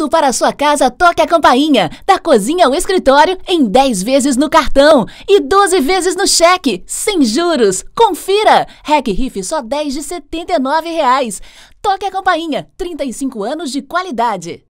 Tudo para sua casa toque a campainha. Da cozinha ao escritório em 10 vezes no cartão e 12 vezes no cheque, sem juros. Confira! Hack Riff só 10 de R$ 79. Reais. Toque a campainha. 35 anos de qualidade.